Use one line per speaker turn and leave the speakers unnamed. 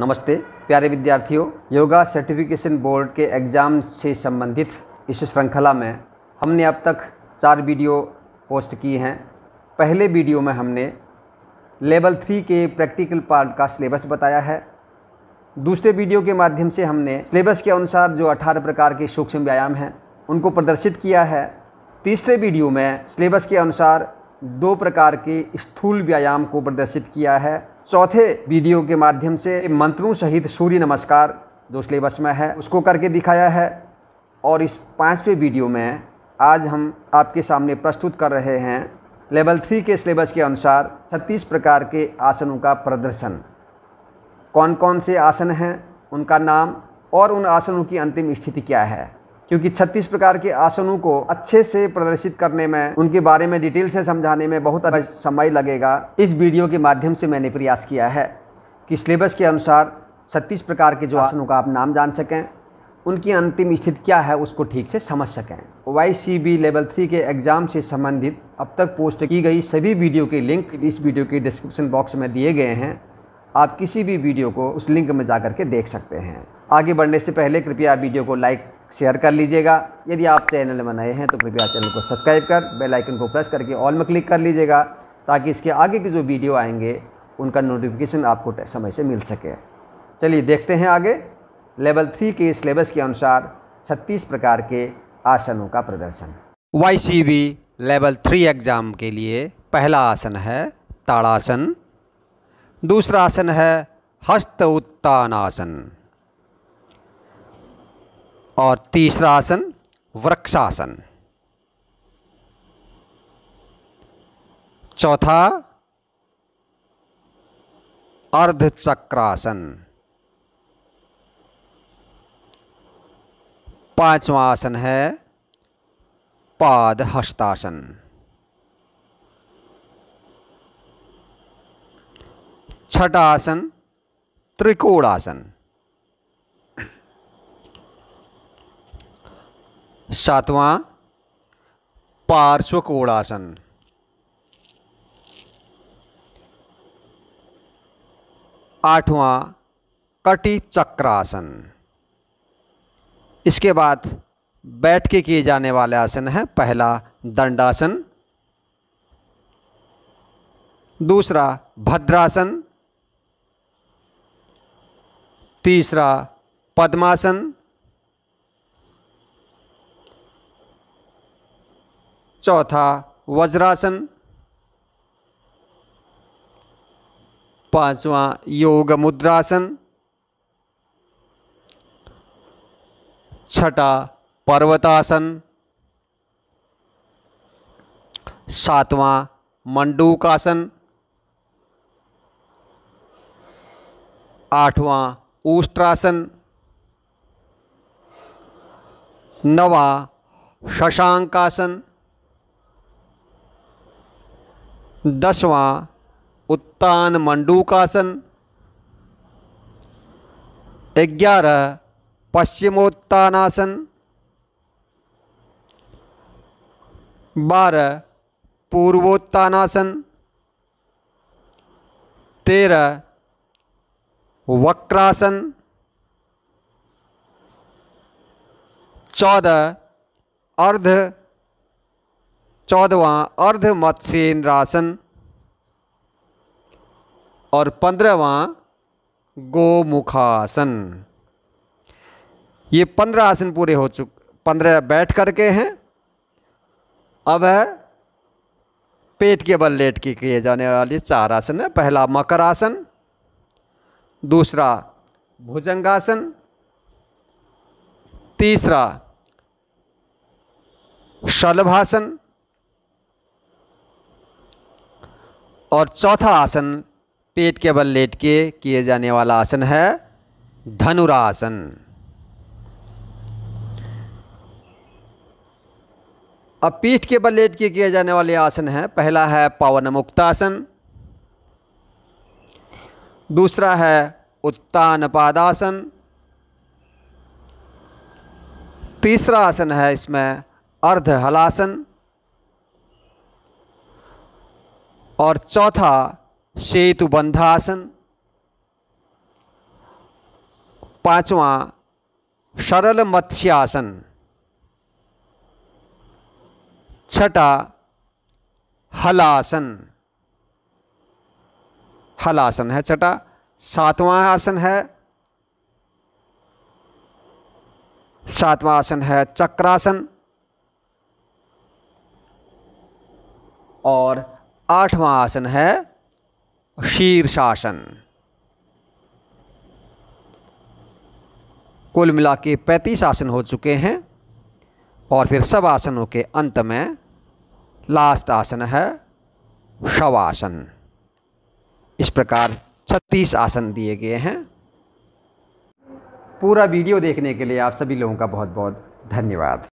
नमस्ते प्यारे विद्यार्थियों योगा सर्टिफिकेशन बोर्ड के एग्ज़ाम से संबंधित इस श्रृंखला में हमने अब तक चार वीडियो पोस्ट किए हैं पहले वीडियो में हमने लेवल थ्री के प्रैक्टिकल पार्ट का सिलेबस बताया है दूसरे वीडियो के माध्यम से हमने सिलेबस के अनुसार जो 18 प्रकार के सूक्ष्म व्यायाम हैं उनको प्रदर्शित किया है तीसरे वीडियो में सिलेबस के अनुसार दो प्रकार के स्थूल व्यायाम को प्रदर्शित किया है चौथे वीडियो के माध्यम से मंत्रों सहित सूर्य नमस्कार जो सिलेबस में है उसको करके दिखाया है और इस पाँचवें वीडियो में आज हम आपके सामने प्रस्तुत कर रहे हैं लेवल थ्री के सिलेबस के अनुसार छत्तीस प्रकार के आसनों का प्रदर्शन कौन कौन से आसन हैं उनका नाम और उन आसनों की अंतिम स्थिति क्या है क्योंकि 36 प्रकार के आसनों को अच्छे से प्रदर्शित करने में उनके बारे में डिटेल से समझाने में बहुत समय लगेगा इस वीडियो के माध्यम से मैंने प्रयास किया है कि सिलेबस के अनुसार छत्तीस प्रकार के जो हाँ। आसनों का आप नाम जान सकें उनकी अंतिम स्थिति क्या है उसको ठीक से समझ सकें वाई लेवल थ्री के एग्ज़ाम से संबंधित अब तक पोस्ट की गई सभी वीडियो के लिंक इस वीडियो के डिस्क्रिप्शन बॉक्स में दिए गए हैं आप किसी भी वीडियो को उस लिंक में जा के देख सकते हैं आगे बढ़ने से पहले कृपया वीडियो को लाइक शेयर कर लीजिएगा यदि आप चैनल में नए हैं तो कृपया चैनल को सब्सक्राइब कर बेल आइकन को प्रेस करके ऑल में क्लिक कर लीजिएगा ताकि इसके आगे के जो वीडियो आएंगे उनका नोटिफिकेशन आपको समय से मिल सके चलिए देखते हैं आगे लेवल थ्री के सिलेबस के अनुसार छत्तीस प्रकार के आसनों का प्रदर्शन वाई लेवल थ्री एग्ज़ाम के लिए पहला आसन है ताड़ासन दूसरा आसन है हस्त उत्तान आसन और तीसरा आसन वृक्षासन चौथा अर्धचक्रासन पांचवा आसन है पाद हस्तासन छठा आसन त्रिकोणासन सातवां पार्श्वकोड़ासन आठवां कटि चक्रासन इसके बाद बैठ के किए जाने वाले आसन है पहला दंडासन दूसरा भद्रासन तीसरा पद्मासन चौथा वज्रासन पांचवा योग मुद्रासन छठा पर्वतासन सातवां मंडूकासन आठवां ऊष्ट्रासन नवा शशांकासन दसवां उत्तान मंडूकासन ग्यारह पश्चिमोत्तानासन बारह पूर्वोत्तानासन तेरह वक्रासन चौदह अर्ध चौदवा अर्ध मत्स्येन्द्रासन और पंद्रहवा गोमुखासन ये पंद्रह आसन पूरे हो चुके पंद्रह बैठ करके हैं अब है पेट के बल लेट के किए जाने वाले चार आसन है पहला मकर आसन दूसरा भुजंगासन तीसरा शलभासन और चौथा आसन पेट के बल लेट के किए जाने वाला आसन है धनुरासन अब पीठ के बल लेट के किए जाने वाले आसन हैं पहला है पावन मुक्तासन दूसरा है उत्तान पादासन तीसरा आसन है इसमें अर्ध हलासन और चौथा सेतु बंधासन पांचवा सरल मत्स्यासन छठा हलासन हलासन है छठा सातवां आसन है सातवां आसन है चक्रासन और आठवां आसन है शीर्षासन कुल मिला के पैंतीस आसन हो चुके हैं और फिर सब आसनों के अंत में लास्ट आसन है शवासन इस प्रकार छत्तीस आसन दिए गए हैं पूरा वीडियो देखने के लिए आप सभी लोगों का बहुत बहुत धन्यवाद